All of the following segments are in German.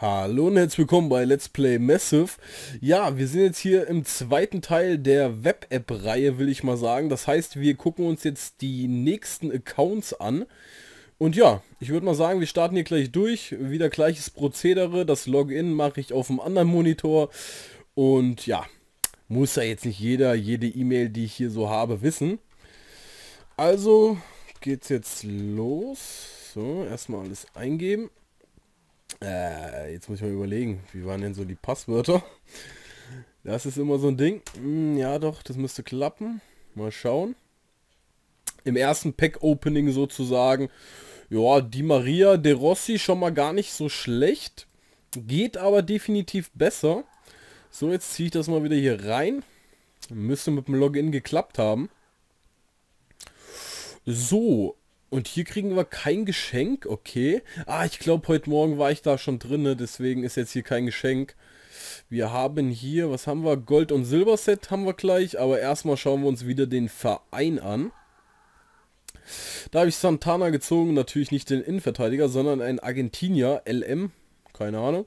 Hallo und herzlich willkommen bei Let's Play Massive. Ja, wir sind jetzt hier im zweiten Teil der Web-App-Reihe, will ich mal sagen. Das heißt, wir gucken uns jetzt die nächsten Accounts an. Und ja, ich würde mal sagen, wir starten hier gleich durch. Wieder gleiches Prozedere. Das Login mache ich auf dem anderen Monitor. Und ja, muss ja jetzt nicht jeder, jede E-Mail, die ich hier so habe, wissen. Also geht's jetzt los. So, erstmal alles eingeben. Äh, jetzt muss ich mal überlegen, wie waren denn so die Passwörter? Das ist immer so ein Ding. Hm, ja doch, das müsste klappen. Mal schauen. Im ersten Pack-Opening sozusagen. Ja, die Maria De Rossi schon mal gar nicht so schlecht. Geht aber definitiv besser. So, jetzt ziehe ich das mal wieder hier rein. Müsste mit dem Login geklappt haben. So, und hier kriegen wir kein Geschenk, okay. Ah, ich glaube, heute Morgen war ich da schon drin, ne? deswegen ist jetzt hier kein Geschenk. Wir haben hier, was haben wir? Gold- und Silberset haben wir gleich, aber erstmal schauen wir uns wieder den Verein an. Da habe ich Santana gezogen, natürlich nicht den Innenverteidiger, sondern einen Argentinier, LM keine Ahnung.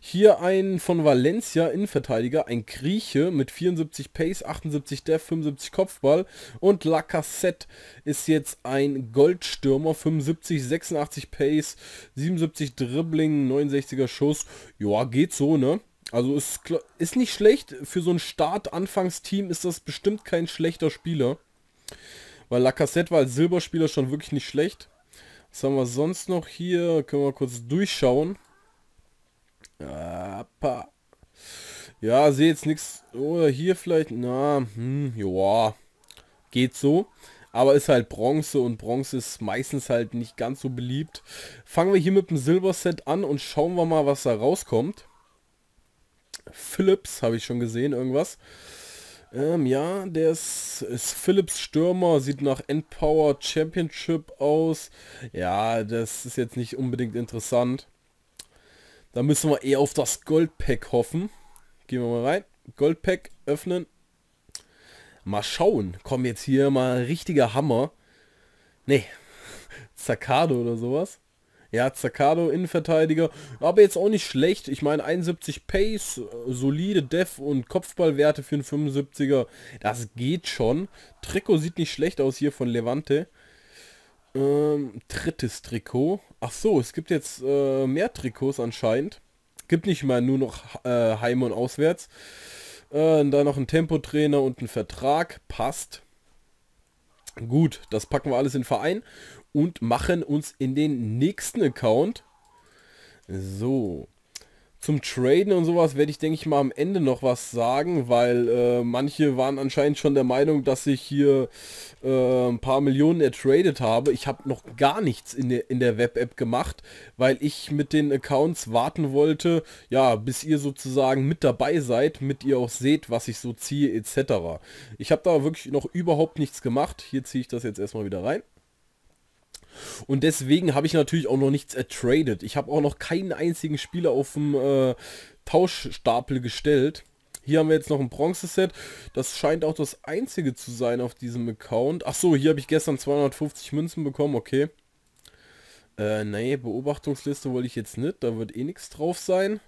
Hier ein von Valencia Innenverteidiger, ein Grieche mit 74 Pace, 78 Def, 75 Kopfball und Lacassette ist jetzt ein Goldstürmer, 75, 86 Pace, 77 Dribbling, 69er Schuss. Ja, geht so, ne? Also ist, ist nicht schlecht. Für so ein Start-Anfangsteam ist das bestimmt kein schlechter Spieler. Weil Lacassette war als Silberspieler schon wirklich nicht schlecht. Was haben wir sonst noch hier? Können wir kurz durchschauen. Kappa. Ja, sehe jetzt nichts. Oder hier vielleicht. Na, hm, joa. Geht so. Aber ist halt Bronze und Bronze ist meistens halt nicht ganz so beliebt. Fangen wir hier mit dem Silber-Set an und schauen wir mal, was da rauskommt. Philips, habe ich schon gesehen, irgendwas. Ähm, ja, der ist, ist Philips Stürmer, sieht nach Endpower Championship aus. Ja, das ist jetzt nicht unbedingt interessant. Da müssen wir eher auf das Goldpack hoffen. Gehen wir mal rein. Goldpack öffnen. Mal schauen. Kommen jetzt hier mal ein richtiger Hammer. Nee. Zaccardo oder sowas. Ja, Zaccardo, Innenverteidiger. Aber jetzt auch nicht schlecht. Ich meine, 71 Pace, äh, solide Def und Kopfballwerte für einen 75er. Das geht schon. Trikot sieht nicht schlecht aus hier von Levante. Ähm, drittes Trikot. Ach so, es gibt jetzt äh, mehr Trikots anscheinend. Gibt nicht mal nur noch äh, Heim und Auswärts. Äh, da noch ein Tempotrainer und ein Vertrag. Passt. Gut, das packen wir alles in den Verein und machen uns in den nächsten Account. So. Zum Traden und sowas werde ich, denke ich mal, am Ende noch was sagen, weil äh, manche waren anscheinend schon der Meinung, dass ich hier äh, ein paar Millionen ertradet habe. Ich habe noch gar nichts in der, in der Web-App gemacht, weil ich mit den Accounts warten wollte, ja, bis ihr sozusagen mit dabei seid, mit ihr auch seht, was ich so ziehe etc. Ich habe da wirklich noch überhaupt nichts gemacht. Hier ziehe ich das jetzt erstmal wieder rein. Und deswegen habe ich natürlich auch noch nichts ertradet. Ich habe auch noch keinen einzigen Spieler auf dem äh, Tauschstapel gestellt. Hier haben wir jetzt noch ein Bronze-Set. Das scheint auch das einzige zu sein auf diesem Account. Ach so, hier habe ich gestern 250 Münzen bekommen, okay. Äh, nee, Beobachtungsliste wollte ich jetzt nicht. Da wird eh nichts drauf sein.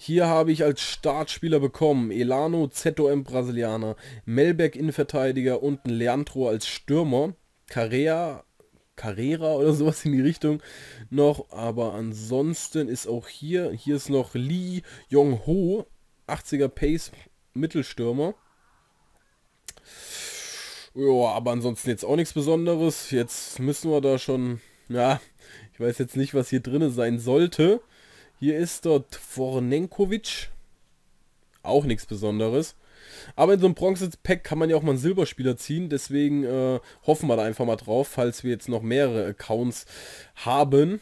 Hier habe ich als Startspieler bekommen Elano ZOM Brasilianer, Melberg Innenverteidiger und Leandro als Stürmer, Carrea Carrera oder sowas in die Richtung noch. Aber ansonsten ist auch hier, hier ist noch Lee Jong Ho, 80er Pace Mittelstürmer. Ja, aber ansonsten jetzt auch nichts Besonderes. Jetzt müssen wir da schon, ja, ich weiß jetzt nicht, was hier drin sein sollte. Hier ist dort Vornenkovic. Auch nichts Besonderes. Aber in so einem Bronze-Pack kann man ja auch mal einen Silberspieler ziehen. Deswegen äh, hoffen wir da einfach mal drauf, falls wir jetzt noch mehrere Accounts haben.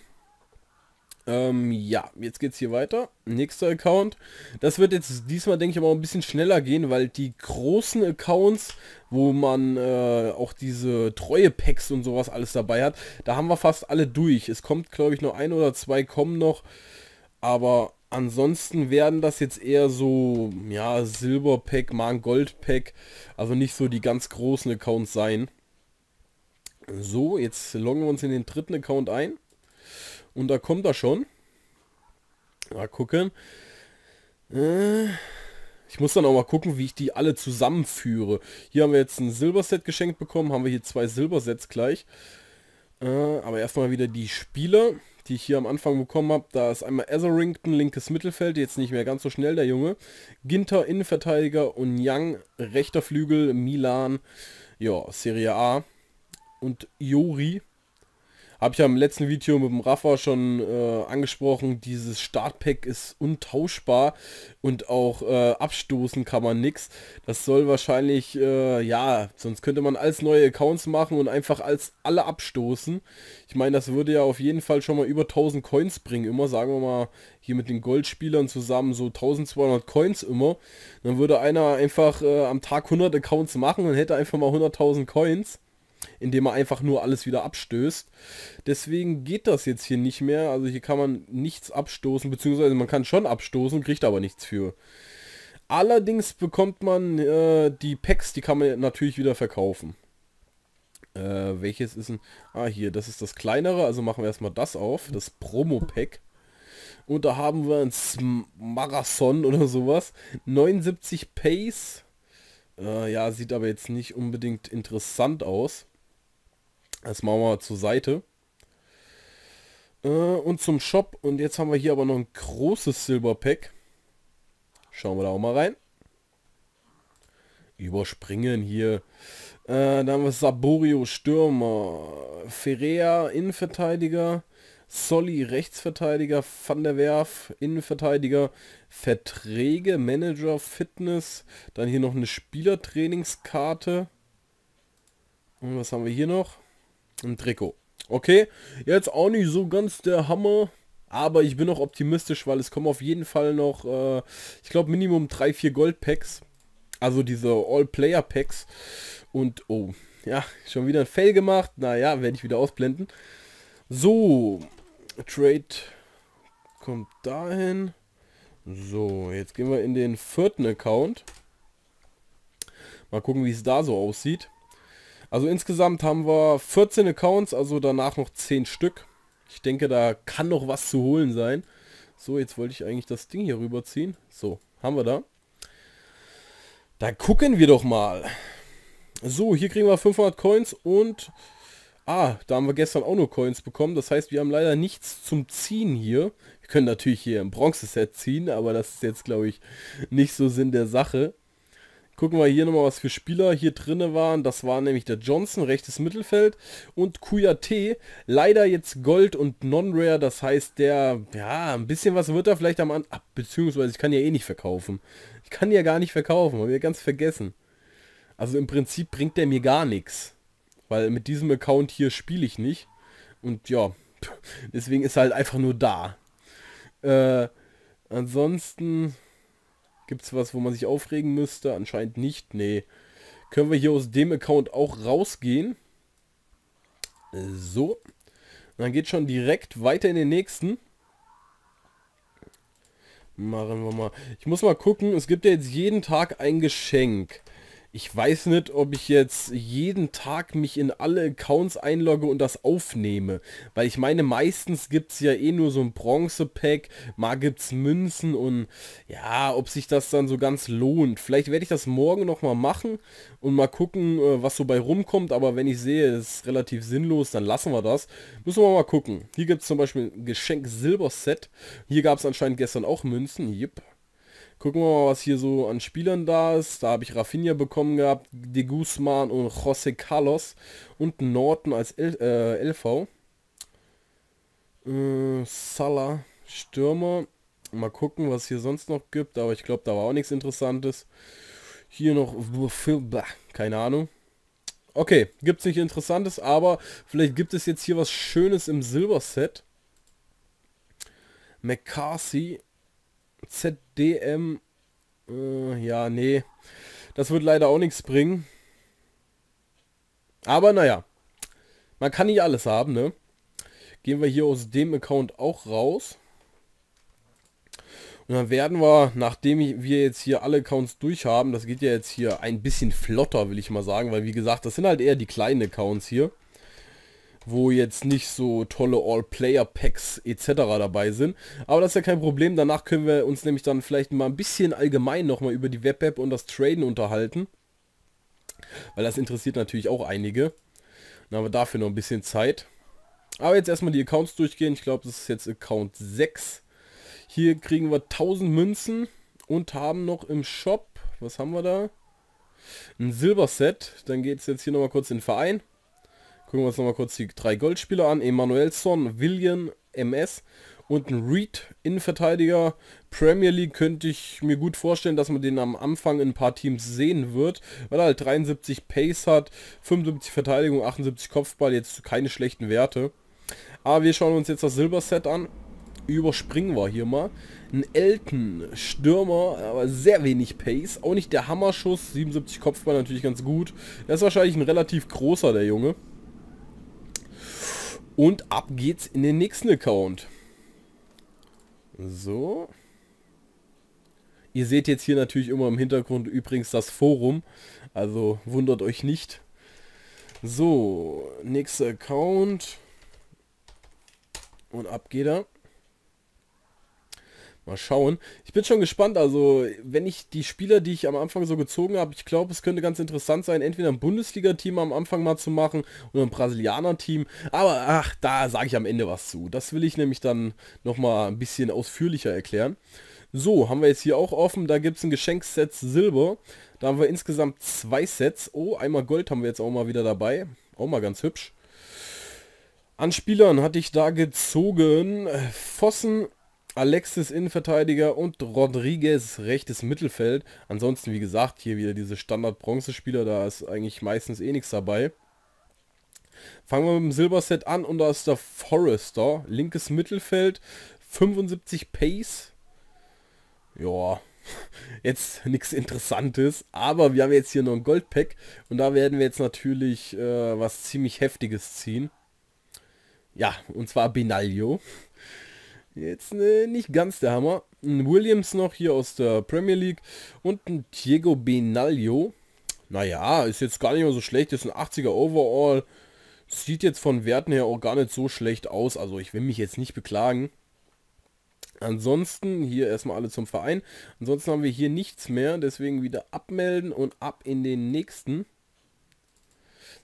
Ähm, ja, jetzt geht's hier weiter. Nächster Account. Das wird jetzt diesmal, denke ich, aber ein bisschen schneller gehen, weil die großen Accounts, wo man äh, auch diese Treue-Packs und sowas alles dabei hat, da haben wir fast alle durch. Es kommt, glaube ich, nur ein oder zwei kommen noch. Aber Ansonsten werden das jetzt eher so, ja, Silberpack, mal ein Goldpack, also nicht so die ganz großen Accounts sein. So, jetzt loggen wir uns in den dritten Account ein. Und da kommt er schon. Mal gucken. Äh, ich muss dann auch mal gucken, wie ich die alle zusammenführe. Hier haben wir jetzt ein Silberset geschenkt bekommen, haben wir hier zwei Silbersets gleich. Äh, aber erstmal wieder die Spieler die ich hier am Anfang bekommen habe. Da ist einmal Etherington, linkes Mittelfeld, jetzt nicht mehr ganz so schnell der Junge. Ginter, Innenverteidiger und Young, rechter Flügel, Milan, ja, Serie A. Und Jori, habe ich ja im letzten Video mit dem Rafa schon äh, angesprochen, dieses Startpack ist untauschbar und auch äh, abstoßen kann man nichts. Das soll wahrscheinlich, äh, ja, sonst könnte man als neue Accounts machen und einfach als alle abstoßen. Ich meine, das würde ja auf jeden Fall schon mal über 1000 Coins bringen, immer, sagen wir mal, hier mit den Goldspielern zusammen so 1200 Coins immer. Dann würde einer einfach äh, am Tag 100 Accounts machen und hätte einfach mal 100.000 Coins indem er einfach nur alles wieder abstößt. Deswegen geht das jetzt hier nicht mehr. Also hier kann man nichts abstoßen, beziehungsweise man kann schon abstoßen, kriegt aber nichts für. Allerdings bekommt man äh, die Packs, die kann man natürlich wieder verkaufen. Äh, welches ist ein... Ah, hier, das ist das kleinere, also machen wir erstmal das auf, das Promo-Pack. Und da haben wir ein Marathon oder sowas. 79 Pace, äh, ja, sieht aber jetzt nicht unbedingt interessant aus. Das machen wir mal zur Seite. Äh, und zum Shop. Und jetzt haben wir hier aber noch ein großes Silber Pack. Schauen wir da auch mal rein. Überspringen hier. Äh, dann haben wir Saborio Stürmer. Ferrea Innenverteidiger. Solly Rechtsverteidiger, Van der Werf Innenverteidiger, Verträge, Manager, Fitness, dann hier noch eine Spielertrainingskarte. Und was haben wir hier noch? Ein Trikot. Okay, jetzt auch nicht so ganz der Hammer. Aber ich bin auch optimistisch, weil es kommen auf jeden Fall noch, äh, ich glaube, Minimum 3-4 Gold-Packs. Also diese All-Player-Packs. Und, oh, ja, schon wieder ein Fail gemacht. Naja, werde ich wieder ausblenden. So, Trade kommt dahin. So, jetzt gehen wir in den vierten Account. Mal gucken, wie es da so aussieht. Also insgesamt haben wir 14 Accounts, also danach noch 10 Stück. Ich denke, da kann noch was zu holen sein. So, jetzt wollte ich eigentlich das Ding hier rüberziehen. So, haben wir da. Da gucken wir doch mal. So, hier kriegen wir 500 Coins und Ah, da haben wir gestern auch nur Coins bekommen. Das heißt, wir haben leider nichts zum Ziehen hier. Wir können natürlich hier ein Bronzeset ziehen, aber das ist jetzt, glaube ich, nicht so Sinn der Sache. Gucken wir hier nochmal, was für Spieler hier drinne waren. Das war nämlich der Johnson, rechtes Mittelfeld und Kuya T, Leider jetzt Gold und Non-Rare, das heißt der, ja, ein bisschen was wird er vielleicht am Anfang, ah, beziehungsweise ich kann ja eh nicht verkaufen. Ich kann ja gar nicht verkaufen, habe ich ja ganz vergessen. Also im Prinzip bringt der mir gar nichts. Weil mit diesem Account hier spiele ich nicht. Und ja, deswegen ist er halt einfach nur da. Äh, ansonsten gibt es was, wo man sich aufregen müsste. Anscheinend nicht. Nee. Können wir hier aus dem Account auch rausgehen. So. Und dann geht schon direkt weiter in den nächsten. Machen wir mal. Ich muss mal gucken. Es gibt ja jetzt jeden Tag ein Geschenk ich weiß nicht, ob ich jetzt jeden Tag mich in alle Accounts einlogge und das aufnehme. Weil ich meine, meistens gibt es ja eh nur so ein Bronze-Pack, mal gibt es Münzen und ja, ob sich das dann so ganz lohnt. Vielleicht werde ich das morgen nochmal machen und mal gucken, äh, was so bei rumkommt. Aber wenn ich sehe, es ist relativ sinnlos, dann lassen wir das. Müssen wir mal gucken. Hier gibt es zum Beispiel ein Geschenk Silber-Set. Hier gab es anscheinend gestern auch Münzen. Jupp. Yep. Gucken wir mal, was hier so an Spielern da ist. Da habe ich Rafinha bekommen gehabt, De Guzman und José Carlos und Norton als äh, L äh, LV. Äh, Salah, Stürmer. Mal gucken, was hier sonst noch gibt, aber ich glaube, da war auch nichts Interessantes. Hier noch, keine Ahnung. Okay, gibt es nicht Interessantes, aber vielleicht gibt es jetzt hier was Schönes im Silberset. McCarthy, ZDM. Äh, ja, nee. Das wird leider auch nichts bringen. Aber naja. Man kann nicht alles haben, ne? Gehen wir hier aus dem Account auch raus. Und dann werden wir, nachdem wir jetzt hier alle Accounts durch haben, das geht ja jetzt hier ein bisschen flotter, will ich mal sagen, weil wie gesagt, das sind halt eher die kleinen Accounts hier wo jetzt nicht so tolle All-Player-Packs etc. dabei sind. Aber das ist ja kein Problem. Danach können wir uns nämlich dann vielleicht mal ein bisschen allgemein nochmal über die Web-App und das Traden unterhalten. Weil das interessiert natürlich auch einige. Dann haben wir dafür noch ein bisschen Zeit. Aber jetzt erstmal die Accounts durchgehen. Ich glaube, das ist jetzt Account 6. Hier kriegen wir 1000 Münzen und haben noch im Shop, was haben wir da? Ein Silberset. Dann geht es jetzt hier nochmal kurz in den Verein. Gucken wir uns nochmal kurz die drei Goldspieler an. Emanuelsson, William, MS und ein Reed Innenverteidiger. Premier League könnte ich mir gut vorstellen, dass man den am Anfang in ein paar Teams sehen wird, weil er halt 73 Pace hat, 75 Verteidigung, 78 Kopfball, jetzt keine schlechten Werte. Aber wir schauen uns jetzt das Silberset an. Überspringen wir hier mal. Ein Elton, Stürmer, aber sehr wenig Pace. Auch nicht der Hammerschuss, 77 Kopfball natürlich ganz gut. Er ist wahrscheinlich ein relativ großer, der Junge. Und ab geht's in den nächsten Account. So. Ihr seht jetzt hier natürlich immer im Hintergrund übrigens das Forum. Also wundert euch nicht. So, nächster Account. Und ab geht er. Mal schauen. Ich bin schon gespannt, also wenn ich die Spieler, die ich am Anfang so gezogen habe, ich glaube, es könnte ganz interessant sein, entweder ein Bundesliga-Team am Anfang mal zu machen oder ein Brasilianer-Team. Aber ach, da sage ich am Ende was zu. Das will ich nämlich dann nochmal ein bisschen ausführlicher erklären. So, haben wir jetzt hier auch offen. Da gibt es ein Geschenkset Silber. Da haben wir insgesamt zwei Sets. Oh, einmal Gold haben wir jetzt auch mal wieder dabei. Auch mal ganz hübsch. An Spielern hatte ich da gezogen äh, Fossen, Alexis Innenverteidiger und Rodriguez rechtes Mittelfeld. Ansonsten, wie gesagt, hier wieder diese Standard-Bronzespieler, da ist eigentlich meistens eh nichts dabei. Fangen wir mit dem Silberset an und da ist der Forrester, linkes Mittelfeld, 75 Pace. Ja, jetzt nichts Interessantes, aber wir haben jetzt hier noch ein Goldpack und da werden wir jetzt natürlich äh, was ziemlich Heftiges ziehen. Ja, und zwar Benaglio. Jetzt ne, nicht ganz der Hammer. Ein Williams noch hier aus der Premier League und ein Diego Benaglio. Naja, ist jetzt gar nicht mal so schlecht. Ist ein 80er Overall. Sieht jetzt von Werten her auch gar nicht so schlecht aus. Also ich will mich jetzt nicht beklagen. Ansonsten hier erstmal alle zum Verein. Ansonsten haben wir hier nichts mehr. Deswegen wieder abmelden und ab in den nächsten.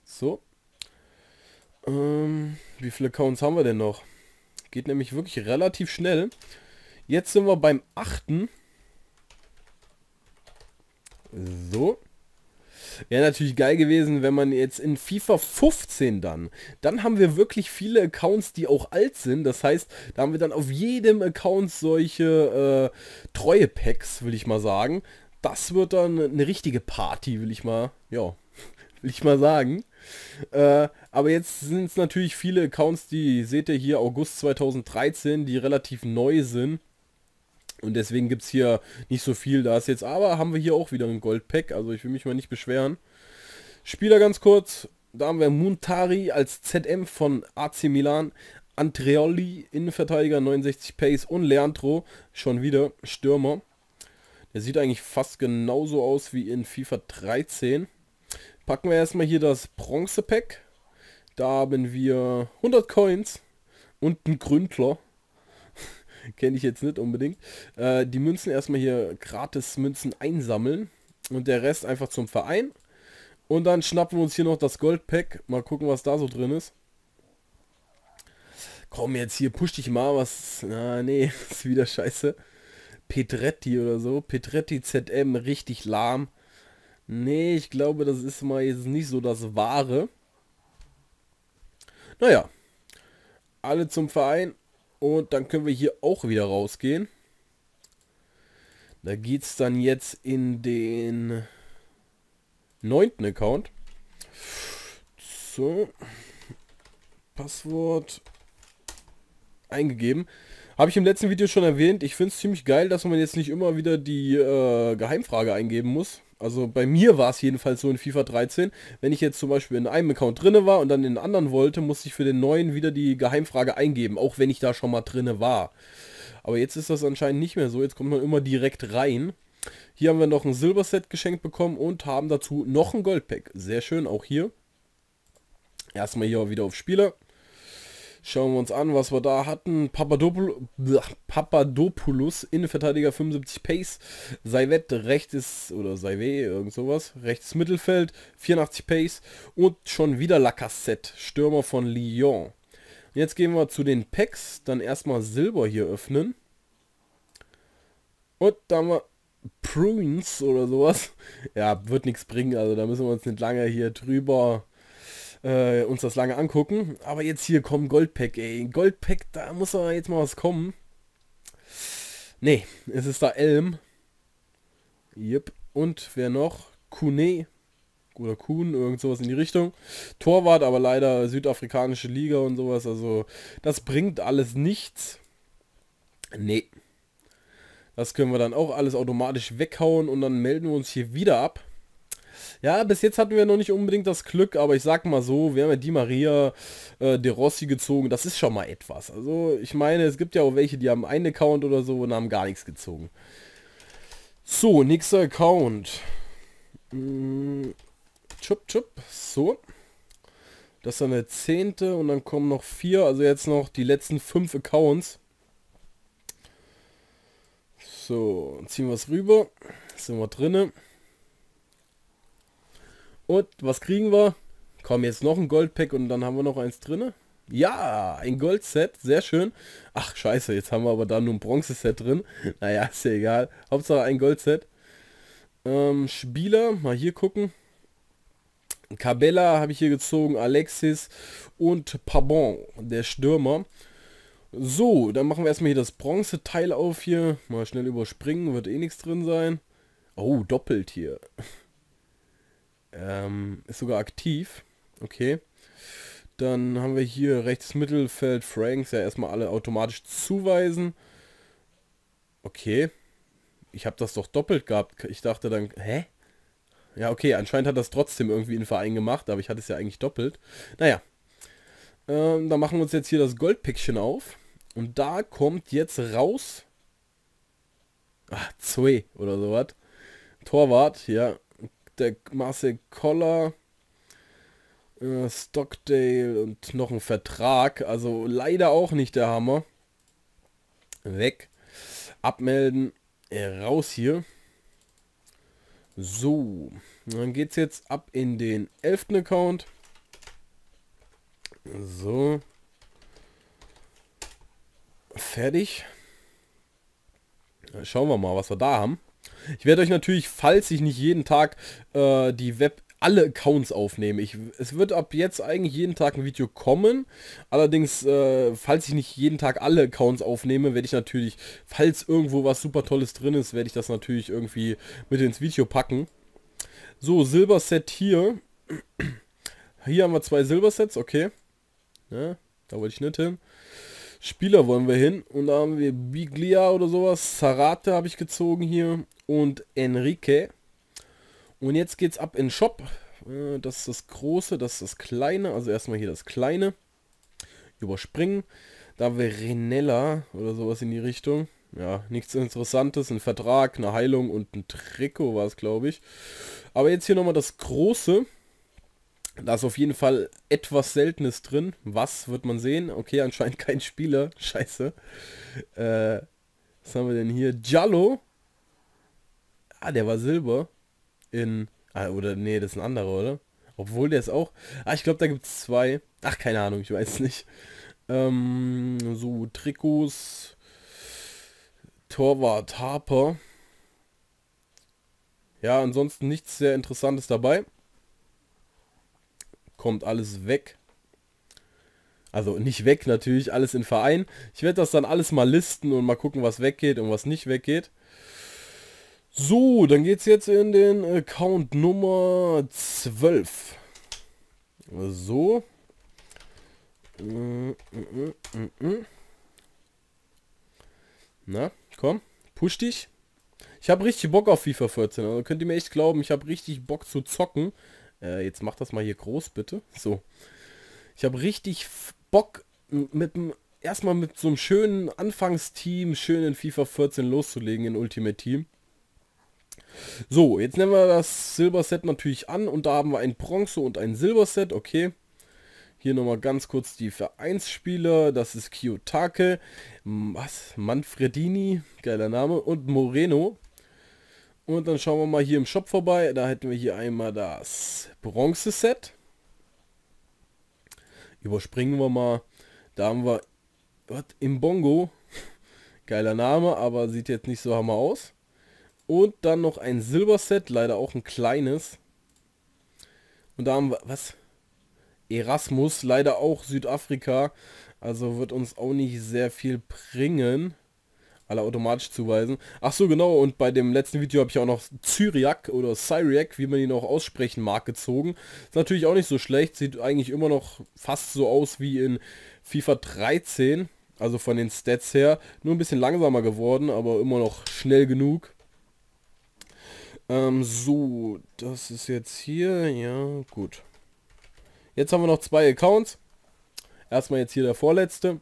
So. Ähm, wie viele Accounts haben wir denn noch? Geht nämlich wirklich relativ schnell. Jetzt sind wir beim achten. So. Wäre natürlich geil gewesen, wenn man jetzt in FIFA 15 dann, dann haben wir wirklich viele Accounts, die auch alt sind. Das heißt, da haben wir dann auf jedem Account solche äh, Treue-Packs, will ich mal sagen. Das wird dann eine richtige Party, will ich mal, ja, will ich mal sagen. Äh, aber jetzt sind es natürlich viele Accounts, die seht ihr hier August 2013, die relativ neu sind. Und deswegen gibt es hier nicht so viel da ist jetzt. Aber haben wir hier auch wieder ein Goldpack, also ich will mich mal nicht beschweren. Spieler ganz kurz. Da haben wir Muntari als ZM von AC Milan. Andreoli, Innenverteidiger, 69 Pace und Leandro, schon wieder Stürmer. Der sieht eigentlich fast genauso aus wie in FIFA 13. Packen wir erstmal hier das Bronze-Pack. Da haben wir 100 Coins und einen Gründler. Kenne ich jetzt nicht unbedingt. Äh, die Münzen erstmal hier gratis Münzen einsammeln und der Rest einfach zum Verein. Und dann schnappen wir uns hier noch das Goldpack. Mal gucken, was da so drin ist. Komm jetzt hier, push dich mal, was... Na, nee, ist wieder scheiße. Petretti oder so. Petretti ZM, richtig lahm. Nee, ich glaube, das ist mal jetzt nicht so das Wahre. Naja, alle zum Verein und dann können wir hier auch wieder rausgehen. Da geht es dann jetzt in den neunten Account. So, Passwort eingegeben. Habe ich im letzten Video schon erwähnt, ich finde es ziemlich geil, dass man jetzt nicht immer wieder die äh, Geheimfrage eingeben muss. Also bei mir war es jedenfalls so in FIFA 13, wenn ich jetzt zum Beispiel in einem Account drinne war und dann in den anderen wollte, musste ich für den neuen wieder die Geheimfrage eingeben, auch wenn ich da schon mal drinne war. Aber jetzt ist das anscheinend nicht mehr so, jetzt kommt man immer direkt rein. Hier haben wir noch ein Silberset geschenkt bekommen und haben dazu noch ein Goldpack. Sehr schön, auch hier. Erstmal hier wieder auf Spieler. Schauen wir uns an, was wir da hatten. Papadopoul Papadopoulos, Innenverteidiger 75 Pace. Saivet, rechtes, oder Saivet, irgend sowas. Rechtes Mittelfeld, 84 Pace. Und schon wieder Lacassette, Stürmer von Lyon. jetzt gehen wir zu den Packs. Dann erstmal Silber hier öffnen. Und da haben wir Prunes oder sowas. Ja, wird nichts bringen. Also da müssen wir uns nicht lange hier drüber äh, uns das lange angucken. Aber jetzt hier kommen Goldpack, ey. Goldpack, da muss aber jetzt mal was kommen. Nee, es ist da Elm. Yep. Und wer noch? Kune. Oder Kuhn, irgend sowas in die Richtung. Torwart, aber leider südafrikanische Liga und sowas. Also, das bringt alles nichts. Nee. Das können wir dann auch alles automatisch weghauen und dann melden wir uns hier wieder ab. Ja, bis jetzt hatten wir noch nicht unbedingt das Glück, aber ich sag mal so, wir haben ja die Maria, äh, De Rossi gezogen, das ist schon mal etwas. Also ich meine, es gibt ja auch welche, die haben einen Account oder so und haben gar nichts gezogen. So, nächster Account. Hm, mm, chup, chup, so. Das ist dann der zehnte und dann kommen noch vier, also jetzt noch die letzten fünf Accounts. So, ziehen wir es rüber. Sind wir drinnen. Und was kriegen wir? Komm, jetzt noch ein Goldpack und dann haben wir noch eins drinne. Ja, ein Goldset, sehr schön. Ach scheiße, jetzt haben wir aber da nur ein Bronzeset drin. Naja, ist ja egal. Hauptsache ein Goldset. Ähm, Spieler, mal hier gucken. Cabella habe ich hier gezogen, Alexis und Pabon, der Stürmer. So, dann machen wir erstmal hier das Bronzeteil auf hier. Mal schnell überspringen, wird eh nichts drin sein. Oh, doppelt hier. Ähm, ist sogar aktiv. Okay. Dann haben wir hier rechts Mittelfeld Franks ja erstmal alle automatisch zuweisen. Okay. Ich habe das doch doppelt gehabt. Ich dachte dann, hä? Ja, okay, anscheinend hat das trotzdem irgendwie in Verein gemacht, aber ich hatte es ja eigentlich doppelt. Naja. Ähm, da machen wir uns jetzt hier das Goldpäckchen auf. Und da kommt jetzt raus... Ach, Zoe oder sowas. Torwart, ja der Marcel Koller, äh, Stockdale und noch ein Vertrag. Also leider auch nicht der Hammer. Weg. Abmelden. Äh, raus hier. So. Dann geht es jetzt ab in den 11. Account. So. Fertig. Schauen wir mal, was wir da haben. Ich werde euch natürlich, falls ich nicht jeden Tag äh, die Web alle Accounts aufnehme. Ich, es wird ab jetzt eigentlich jeden Tag ein Video kommen. Allerdings, äh, falls ich nicht jeden Tag alle Accounts aufnehme, werde ich natürlich, falls irgendwo was super Tolles drin ist, werde ich das natürlich irgendwie mit ins Video packen. So, Silberset hier. Hier haben wir zwei Silbersets, okay. Ja, ne, da wollte ich nicht hin. Spieler wollen wir hin. Und da haben wir Biglia oder sowas. Sarate habe ich gezogen hier und Enrique. Und jetzt geht's ab in Shop. Äh, das ist das große, das ist das kleine. Also erstmal hier das kleine. Überspringen. Da wäre Renella oder sowas in die Richtung. Ja, nichts Interessantes. Ein Vertrag, eine Heilung und ein Trikot war es, glaube ich. Aber jetzt hier nochmal das große. Da ist auf jeden Fall etwas Seltenes drin. Was wird man sehen? Okay, anscheinend kein Spieler. Scheiße. Äh, was haben wir denn hier? Giallo Ah, der war Silber in... Ah, oder nee, das ist ein anderer, oder? Obwohl der ist auch... Ah, ich glaube, da gibt es zwei. Ach, keine Ahnung, ich weiß nicht. Ähm, so, Trikots. Torwart Harper. Ja, ansonsten nichts sehr Interessantes dabei. Kommt alles weg. Also nicht weg natürlich, alles in Verein. Ich werde das dann alles mal listen und mal gucken, was weggeht und was nicht weggeht. So, dann geht's jetzt in den Account Nummer 12. So. Na, komm, push dich. Ich habe richtig Bock auf FIFA 14. Also könnt ihr mir echt glauben, ich habe richtig Bock zu zocken. Äh, jetzt mach das mal hier groß, bitte. So. Ich habe richtig Bock mit dem erstmal mit so einem schönen Anfangsteam, schönen FIFA 14 loszulegen in Ultimate Team. So, jetzt nehmen wir das Silberset natürlich an und da haben wir ein Bronze und ein Silberset, okay. Hier nochmal ganz kurz die Vereinsspieler, das ist Kiyotake, was, Manfredini, geiler Name, und Moreno. Und dann schauen wir mal hier im Shop vorbei, da hätten wir hier einmal das Bronze-Set. Überspringen wir mal, da haben wir, was, Imbongo, geiler Name, aber sieht jetzt nicht so hammer aus. Und dann noch ein Silberset, leider auch ein kleines. Und da haben wir, was? Erasmus, leider auch Südafrika. Also wird uns auch nicht sehr viel bringen. Alle automatisch zuweisen. Ach so, genau. Und bei dem letzten Video habe ich auch noch Zyriak oder Cyriac, wie man ihn auch aussprechen mag, gezogen. Ist natürlich auch nicht so schlecht. Sieht eigentlich immer noch fast so aus wie in FIFA 13. Also von den Stats her. Nur ein bisschen langsamer geworden, aber immer noch schnell genug. Ähm, so, das ist jetzt hier, ja, gut. Jetzt haben wir noch zwei Accounts. Erstmal jetzt hier der vorletzte.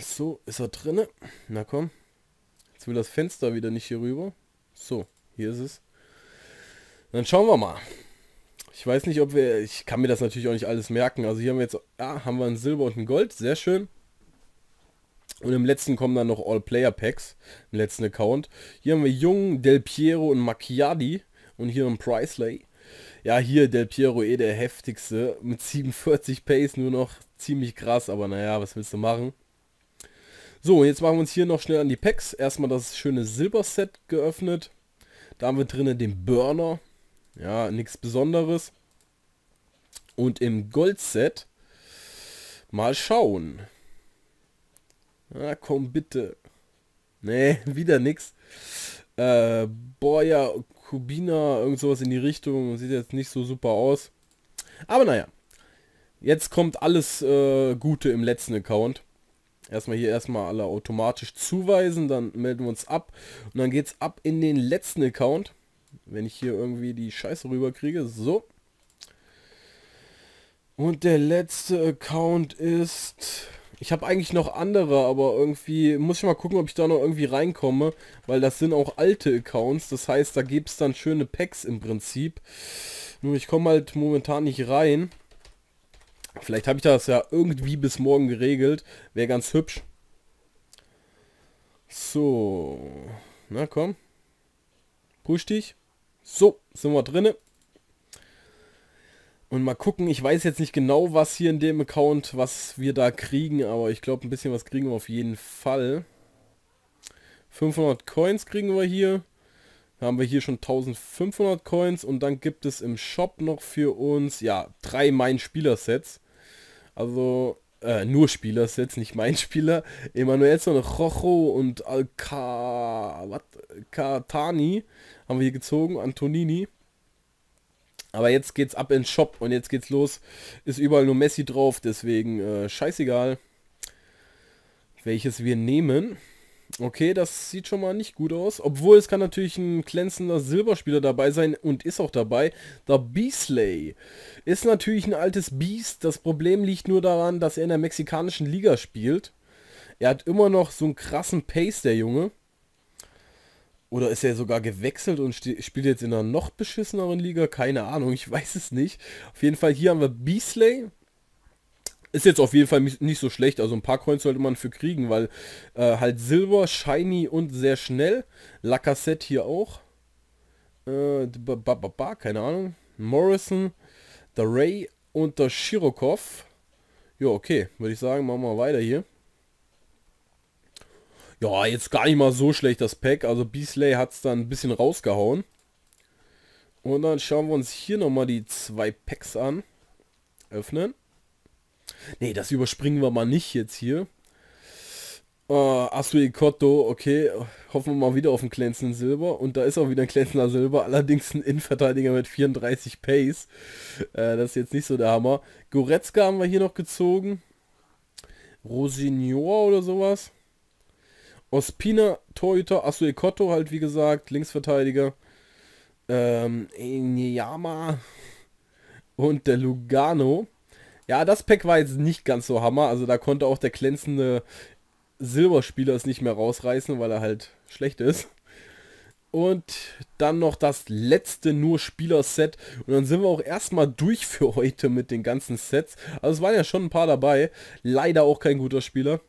so, ist er drinne? Na komm. Jetzt will das Fenster wieder nicht hier rüber. So, hier ist es. Dann schauen wir mal. Ich weiß nicht, ob wir... Ich kann mir das natürlich auch nicht alles merken. Also hier haben wir jetzt... Ja, haben wir ein Silber und ein Gold. Sehr schön. Und im letzten kommen dann noch All-Player-Packs, im letzten Account. Hier haben wir Jung, Del Piero und Macchiadi. Und hier ein Priceley. Ja, hier Del Piero eh der heftigste. Mit 47 Pace nur noch. Ziemlich krass, aber naja, was willst du machen? So, jetzt machen wir uns hier noch schnell an die Packs. Erstmal das schöne Silberset geöffnet. Da haben wir drinnen den Burner. Ja, nichts Besonderes. Und im Goldset mal schauen. Ah, komm bitte. Nee, wieder nix. Äh, Boya, Kubina, irgend sowas in die Richtung. Sieht jetzt nicht so super aus. Aber naja. Jetzt kommt alles äh, Gute im letzten Account. Erstmal hier erstmal alle automatisch zuweisen, dann melden wir uns ab. Und dann geht's ab in den letzten Account. Wenn ich hier irgendwie die Scheiße rüberkriege. So. Und der letzte Account ist... Ich habe eigentlich noch andere, aber irgendwie muss ich mal gucken, ob ich da noch irgendwie reinkomme, weil das sind auch alte Accounts. Das heißt, da gibt es dann schöne Packs im Prinzip. Nur ich komme halt momentan nicht rein. Vielleicht habe ich das ja irgendwie bis morgen geregelt. Wäre ganz hübsch. So. Na komm. Push dich. So, sind wir drinnen. Und mal gucken, ich weiß jetzt nicht genau, was hier in dem Account, was wir da kriegen, aber ich glaube, ein bisschen was kriegen wir auf jeden Fall. 500 Coins kriegen wir hier. Da haben wir hier schon 1500 Coins und dann gibt es im Shop noch für uns, ja, drei Mein-Spieler-Sets. Also, äh, nur Spieler-Sets, nicht Mein-Spieler. Emanuel, Emanuelson, Rojo und Alka, Wat? Katani haben wir hier gezogen, Antonini. Aber jetzt geht's ab ins Shop und jetzt geht's los. Ist überall nur Messi drauf, deswegen äh, scheißegal, welches wir nehmen. Okay, das sieht schon mal nicht gut aus. Obwohl es kann natürlich ein glänzender Silberspieler dabei sein und ist auch dabei. Der Beasley ist natürlich ein altes Beast. Das Problem liegt nur daran, dass er in der mexikanischen Liga spielt. Er hat immer noch so einen krassen Pace, der Junge. Oder ist er sogar gewechselt und spielt jetzt in einer noch beschisseneren Liga? Keine Ahnung, ich weiß es nicht. Auf jeden Fall, hier haben wir Beasley. Ist jetzt auf jeden Fall nicht so schlecht. Also ein paar Coins sollte man für kriegen, weil äh, halt Silber, Shiny und sehr schnell. Lacassette hier auch. Äh, ba, ba, ba, keine Ahnung. Morrison, der Ray und der Shirokov. Ja, okay. Würde ich sagen, machen wir weiter hier. Ja, jetzt gar nicht mal so schlecht das Pack. Also Beasley hat es dann ein bisschen rausgehauen. Und dann schauen wir uns hier nochmal die zwei Packs an. Öffnen. Ne, das überspringen wir mal nicht jetzt hier. Uh, äh, Asu Ikoto, okay, hoffen wir mal wieder auf ein glänzenden Silber. Und da ist auch wieder ein glänzender Silber, allerdings ein Innenverteidiger mit 34 Pace. Äh, das ist jetzt nicht so der Hammer. Goretzka haben wir hier noch gezogen. Rosignor oder sowas. Ospina, Torhüter, Asuekoto halt wie gesagt, Linksverteidiger, ähm, Enyama und der Lugano. Ja, das Pack war jetzt nicht ganz so Hammer, also da konnte auch der glänzende Silberspieler es nicht mehr rausreißen, weil er halt schlecht ist. Und dann noch das letzte nur Spieler-Set. Und dann sind wir auch erstmal durch für heute mit den ganzen Sets. Also es waren ja schon ein paar dabei. Leider auch kein guter Spieler.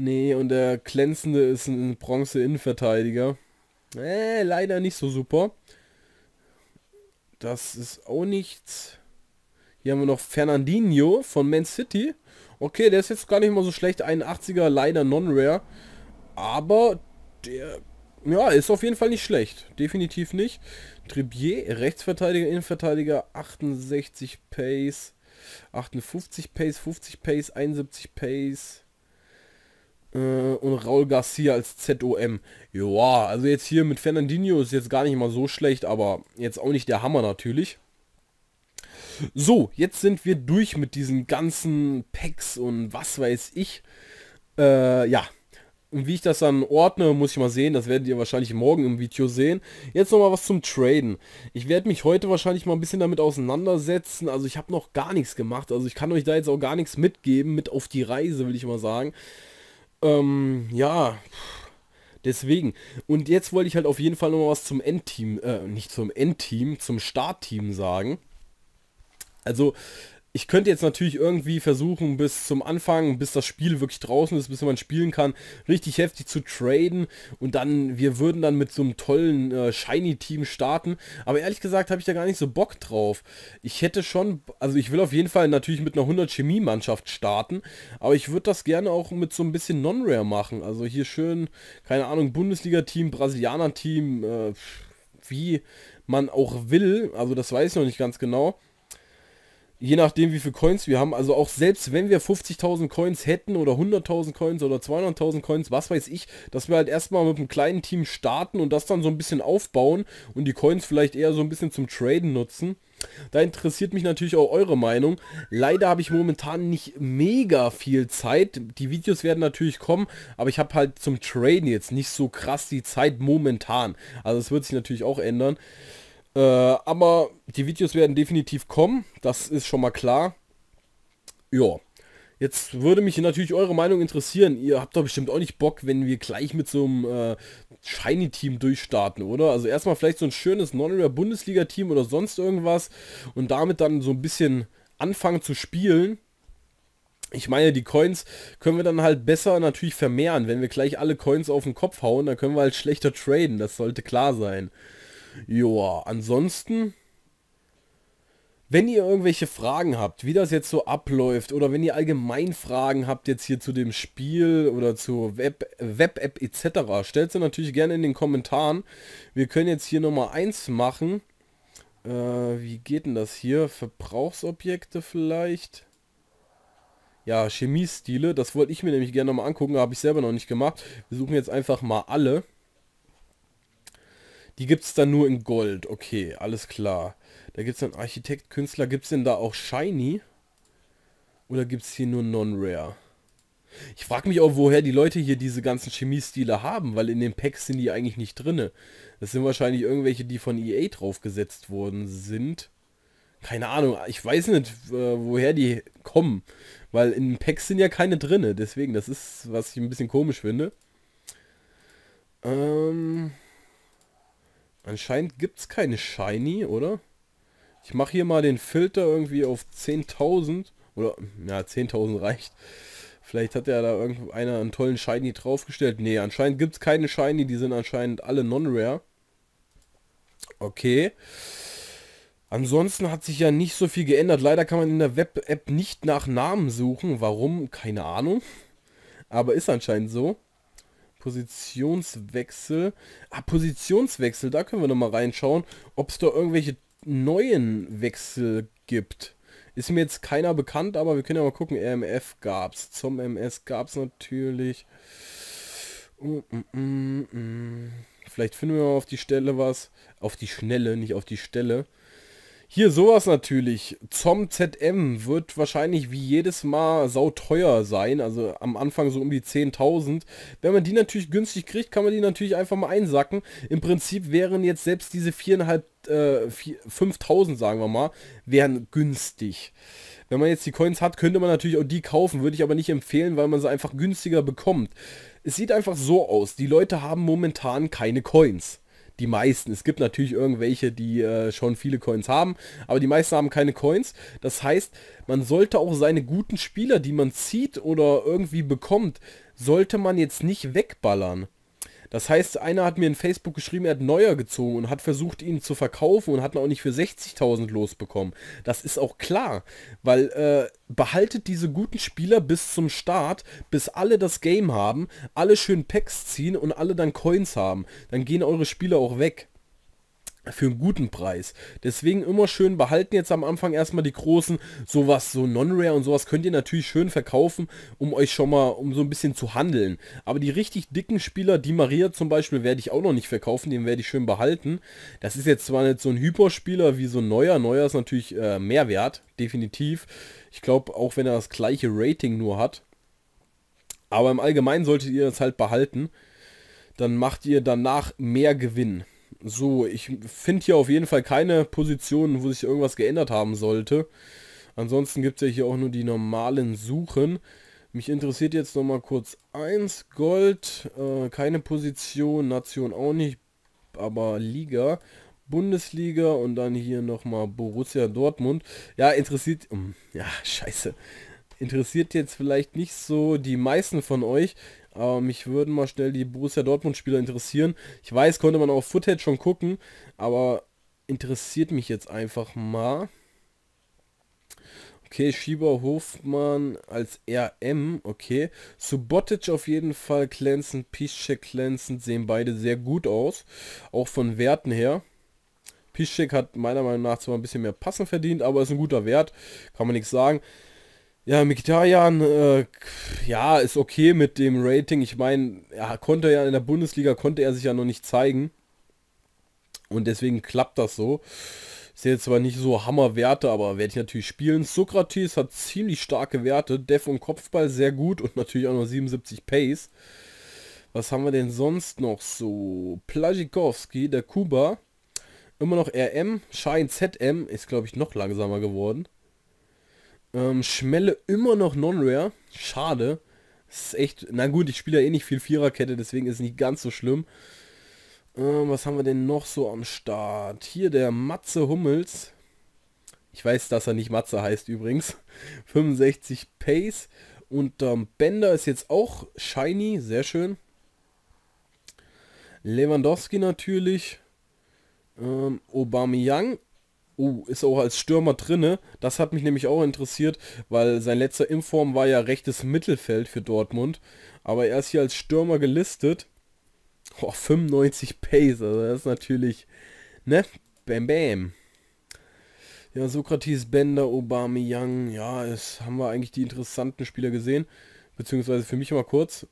Nee, und der Glänzende ist ein Bronze-Innenverteidiger. Äh, leider nicht so super. Das ist auch nichts. Hier haben wir noch Fernandinho von Man City. Okay, der ist jetzt gar nicht mal so schlecht. 81er, leider non-rare. Aber der ja, ist auf jeden Fall nicht schlecht. Definitiv nicht. Tribier, Rechtsverteidiger, Innenverteidiger, 68 Pace, 58 Pace, 50 Pace, 71 Pace. Äh, und Raul Garcia als ZOM. Joa, also jetzt hier mit Fernandinho ist jetzt gar nicht mal so schlecht, aber jetzt auch nicht der Hammer natürlich. So, jetzt sind wir durch mit diesen ganzen Packs und was weiß ich. Äh, ja. Und wie ich das dann ordne, muss ich mal sehen. Das werdet ihr wahrscheinlich morgen im Video sehen. Jetzt nochmal was zum Traden. Ich werde mich heute wahrscheinlich mal ein bisschen damit auseinandersetzen. Also ich habe noch gar nichts gemacht. Also ich kann euch da jetzt auch gar nichts mitgeben. Mit auf die Reise, will ich mal sagen. Ähm, ja, deswegen. Und jetzt wollte ich halt auf jeden Fall noch was zum Endteam, äh, nicht zum Endteam, zum Startteam sagen. Also, ich könnte jetzt natürlich irgendwie versuchen, bis zum Anfang, bis das Spiel wirklich draußen ist, bis man spielen kann, richtig heftig zu traden und dann, wir würden dann mit so einem tollen äh, Shiny-Team starten. Aber ehrlich gesagt habe ich da gar nicht so Bock drauf. Ich hätte schon, also ich will auf jeden Fall natürlich mit einer 100 Chemie-Mannschaft starten, aber ich würde das gerne auch mit so ein bisschen Non-Rare machen. Also hier schön, keine Ahnung, Bundesliga-Team, Brasilianer-Team, äh, wie man auch will, also das weiß ich noch nicht ganz genau je nachdem, wie viel Coins wir haben, also auch selbst wenn wir 50.000 Coins hätten oder 100.000 Coins oder 200.000 Coins, was weiß ich, dass wir halt erstmal mit einem kleinen Team starten und das dann so ein bisschen aufbauen und die Coins vielleicht eher so ein bisschen zum Traden nutzen. Da interessiert mich natürlich auch eure Meinung. Leider habe ich momentan nicht mega viel Zeit. Die Videos werden natürlich kommen, aber ich habe halt zum Traden jetzt nicht so krass die Zeit momentan. Also es wird sich natürlich auch ändern. Äh, aber die Videos werden definitiv kommen, das ist schon mal klar. Ja. Jetzt würde mich natürlich eure Meinung interessieren. Ihr habt doch bestimmt auch nicht Bock, wenn wir gleich mit so einem äh, Shiny-Team durchstarten, oder? Also erstmal vielleicht so ein schönes Non-Rare-Bundesliga-Team oder sonst irgendwas und damit dann so ein bisschen anfangen zu spielen. Ich meine, die Coins können wir dann halt besser natürlich vermehren. Wenn wir gleich alle Coins auf den Kopf hauen, dann können wir halt schlechter traden. Das sollte klar sein. Joa, ansonsten, wenn ihr irgendwelche Fragen habt, wie das jetzt so abläuft, oder wenn ihr allgemein Fragen habt jetzt hier zu dem Spiel oder zur Web-App Web etc., stellt sie natürlich gerne in den Kommentaren. Wir können jetzt hier nochmal eins machen. Äh, wie geht denn das hier? Verbrauchsobjekte vielleicht? ja, Chemiestile. Das wollte ich mir nämlich gerne nochmal angucken, habe ich selber noch nicht gemacht. Wir suchen jetzt einfach mal alle. Die gibt es dann nur in Gold. Okay, alles klar. Da gibt es dann Architekt, Künstler. Gibt es denn da auch Shiny? Oder gibt es hier nur Non-Rare? Ich frage mich auch, woher die Leute hier diese ganzen Chemiestile haben, weil in den Packs sind die eigentlich nicht drinne. Das sind wahrscheinlich irgendwelche, die von EA draufgesetzt worden sind. Keine Ahnung, ich weiß nicht, äh, woher die kommen, weil in den Packs sind ja keine drinne. Deswegen, das ist, was ich ein bisschen komisch finde. Ähm... Anscheinend gibt es keine Shiny, oder? Ich mache hier mal den Filter irgendwie auf 10.000. Oder, ja, 10.000 reicht. Vielleicht hat ja da irgendeiner einen tollen Shiny draufgestellt. Nee, anscheinend gibt es keine Shiny. Die sind anscheinend alle Non-Rare. Okay. Ansonsten hat sich ja nicht so viel geändert. Leider kann man in der Web-App nicht nach Namen suchen. Warum? Keine Ahnung. Aber ist anscheinend so. Positionswechsel. Ah, Positionswechsel, da können wir nochmal reinschauen, ob es da irgendwelche neuen Wechsel gibt. Ist mir jetzt keiner bekannt, aber wir können ja mal gucken. RMF gab es. Zum MS gab es natürlich. Mm, mm, mm, Vielleicht finden wir mal auf die Stelle was. Auf die Schnelle, nicht auf die Stelle. Hier sowas natürlich. ZOM ZM wird wahrscheinlich wie jedes Mal sauteuer sein. Also am Anfang so um die 10.000. Wenn man die natürlich günstig kriegt, kann man die natürlich einfach mal einsacken. Im Prinzip wären jetzt selbst diese 4.500, äh, 5.000 sagen wir mal, wären günstig. Wenn man jetzt die Coins hat, könnte man natürlich auch die kaufen. Würde ich aber nicht empfehlen, weil man sie einfach günstiger bekommt. Es sieht einfach so aus. Die Leute haben momentan keine Coins die meisten. Es gibt natürlich irgendwelche, die äh, schon viele Coins haben, aber die meisten haben keine Coins. Das heißt, man sollte auch seine guten Spieler, die man zieht oder irgendwie bekommt, sollte man jetzt nicht wegballern. Das heißt, einer hat mir in Facebook geschrieben, er hat Neuer gezogen und hat versucht, ihn zu verkaufen und hat ihn auch nicht für 60.000 losbekommen. Das ist auch klar, weil äh, behaltet diese guten Spieler bis zum Start, bis alle das Game haben, alle schön Packs ziehen und alle dann Coins haben. Dann gehen eure Spieler auch weg für einen guten Preis. Deswegen immer schön behalten jetzt am Anfang erstmal die großen, sowas, so Non-Rare und sowas könnt ihr natürlich schön verkaufen, um euch schon mal, um so ein bisschen zu handeln. Aber die richtig dicken Spieler, die Maria zum Beispiel, werde ich auch noch nicht verkaufen, den werde ich schön behalten. Das ist jetzt zwar nicht so ein Hyperspieler wie so ein Neuer, Neuer ist natürlich äh, mehr wert, definitiv. Ich glaube, auch wenn er das gleiche Rating nur hat. Aber im Allgemeinen solltet ihr das halt behalten. Dann macht ihr danach mehr Gewinn. So, ich finde hier auf jeden Fall keine Positionen, wo sich irgendwas geändert haben sollte. Ansonsten gibt es ja hier auch nur die normalen Suchen. Mich interessiert jetzt nochmal kurz eins. Gold, äh, keine Position, Nation auch nicht, aber Liga, Bundesliga und dann hier nochmal Borussia Dortmund. Ja, interessiert, hm, ja, scheiße. Interessiert jetzt vielleicht nicht so die meisten von euch, aber ähm, mich würden mal schnell die Borussia Dortmund-Spieler interessieren. Ich weiß, konnte man auch Footage schon gucken, aber interessiert mich jetzt einfach mal. Okay, Schieber, Hofmann als RM, okay. Subotic auf jeden Fall, glänzend, Piszczek, glänzend, sehen beide sehr gut aus. Auch von Werten her. Piszczek hat meiner Meinung nach zwar ein bisschen mehr Passen verdient, aber ist ein guter Wert, kann man nichts sagen. Ja, Mkhitaryan, äh, ja, ist okay mit dem Rating. Ich meine, er konnte ja in der Bundesliga, konnte er sich ja noch nicht zeigen. Und deswegen klappt das so. Ist jetzt zwar nicht so Hammerwerte, aber werde ich natürlich spielen. Sokrates hat ziemlich starke Werte. Def und Kopfball sehr gut und natürlich auch noch 77 Pace. Was haben wir denn sonst noch so? Plajikowski, der Kuba. Immer noch RM. Schein ZM ist, glaube ich, noch langsamer geworden. Ähm, Schmelle immer noch non-rare. Schade. Das ist echt, na gut, ich spiele ja eh nicht viel Viererkette, deswegen ist es nicht ganz so schlimm. Ähm, was haben wir denn noch so am Start? Hier der Matze Hummels. Ich weiß, dass er nicht Matze heißt übrigens. 65 Pace. Und ähm, Bender ist jetzt auch shiny, sehr schön. Lewandowski natürlich. Ähm, Young Oh, ist auch als Stürmer drinne. Das hat mich nämlich auch interessiert, weil sein letzter Inform war ja rechtes Mittelfeld für Dortmund. Aber er ist hier als Stürmer gelistet. Oh, 95 Pace, also das ist natürlich, ne? Bam, bam. Ja, Sokrates, Bender, Obama, Young. ja, es haben wir eigentlich die interessanten Spieler gesehen, beziehungsweise für mich mal kurz.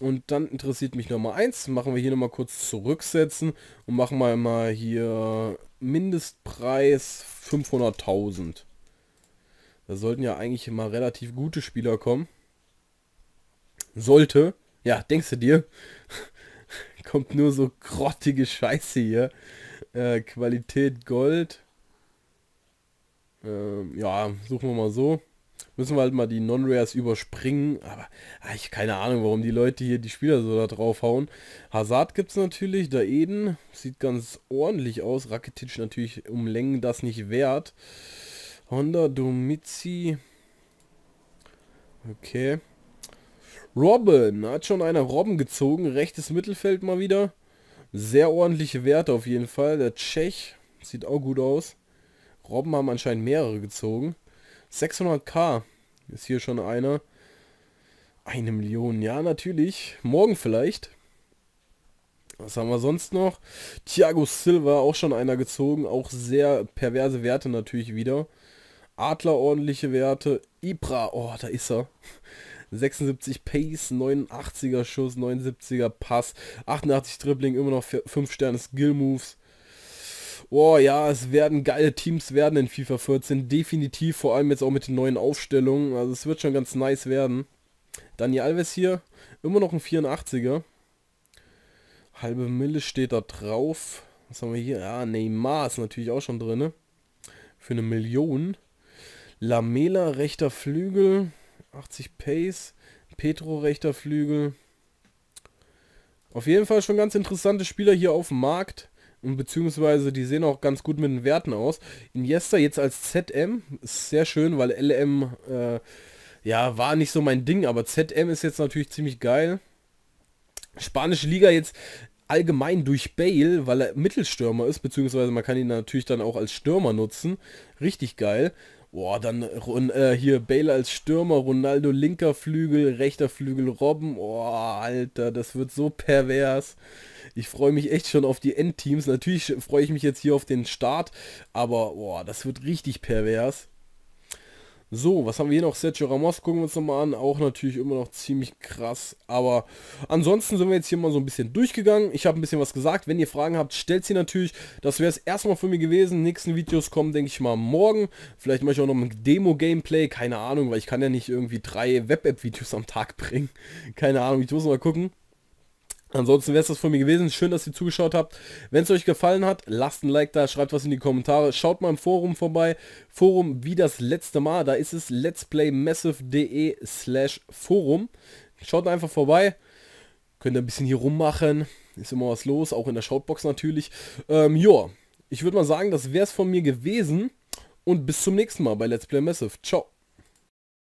Und dann interessiert mich nochmal eins, machen wir hier nochmal kurz zurücksetzen und machen wir mal hier Mindestpreis 500.000. Da sollten ja eigentlich immer relativ gute Spieler kommen. Sollte. Ja, denkst du dir? Kommt nur so grottige Scheiße hier. Äh, Qualität Gold. Ähm, ja, suchen wir mal so müssen wir halt mal die Non-Rares überspringen. Aber ach, ich keine Ahnung, warum die Leute hier die Spieler so da draufhauen. Hazard gibt es natürlich, da Eden. Sieht ganz ordentlich aus. Rakitic natürlich um Längen das nicht wert. Honda, Domizi. Okay. Robben. Hat schon einer Robben gezogen. Rechtes Mittelfeld mal wieder. Sehr ordentliche Werte auf jeden Fall. Der Tschech sieht auch gut aus. Robben haben anscheinend mehrere gezogen. 600k ist hier schon einer. Eine Million, ja natürlich. Morgen vielleicht. Was haben wir sonst noch? Thiago Silva, auch schon einer gezogen. Auch sehr perverse Werte natürlich wieder. Adler ordentliche Werte. Ibra, oh, da ist er. 76 Pace, 89er Schuss, 79er Pass, 88 Dribbling, immer noch 5 Sterne Skill Moves. Boah, ja, es werden geile Teams werden in FIFA 14. Definitiv, vor allem jetzt auch mit den neuen Aufstellungen. Also es wird schon ganz nice werden. Dani Alves hier, immer noch ein 84er. Halbe Mille steht da drauf. Was haben wir hier? Ja, Neymar ist natürlich auch schon drin. Ne? Für eine Million. Lamela rechter Flügel. 80 Pace. Petro rechter Flügel. Auf jeden Fall schon ganz interessante Spieler hier auf dem Markt. Und beziehungsweise die sehen auch ganz gut mit den Werten aus. Iniesta jetzt als ZM ist sehr schön, weil LM äh, ja war nicht so mein Ding, aber ZM ist jetzt natürlich ziemlich geil. Spanische Liga jetzt allgemein durch Bale, weil er Mittelstürmer ist, beziehungsweise man kann ihn natürlich dann auch als Stürmer nutzen. Richtig geil. Boah, dann äh, hier Bale als Stürmer, Ronaldo linker Flügel, rechter Flügel Robben. Boah, Alter, das wird so pervers. Ich freue mich echt schon auf die Endteams. Natürlich freue ich mich jetzt hier auf den Start, aber oh, das wird richtig pervers. So, was haben wir hier noch? Sergio Ramos gucken wir uns nochmal an. Auch natürlich immer noch ziemlich krass. Aber ansonsten sind wir jetzt hier mal so ein bisschen durchgegangen. Ich habe ein bisschen was gesagt. Wenn ihr Fragen habt, stellt sie natürlich. Das wäre es erstmal von mir gewesen. Nächsten Videos kommen, denke ich mal, morgen. Vielleicht mache ich auch noch ein Demo-Gameplay. Keine Ahnung, weil ich kann ja nicht irgendwie drei Web-App-Videos am Tag bringen. Keine Ahnung, ich muss mal gucken. Ansonsten wäre es das von mir gewesen. Schön, dass ihr zugeschaut habt. Wenn es euch gefallen hat, lasst ein Like da, schreibt was in die Kommentare. Schaut mal im Forum vorbei. Forum wie das letzte Mal. Da ist es letsplaymassive.de slash Forum. Schaut einfach vorbei. Könnt ihr ein bisschen hier rummachen. Ist immer was los, auch in der Shoutbox natürlich. Ähm, ja, ich würde mal sagen, das wäre es von mir gewesen. Und bis zum nächsten Mal bei Let's Play Massive. Ciao.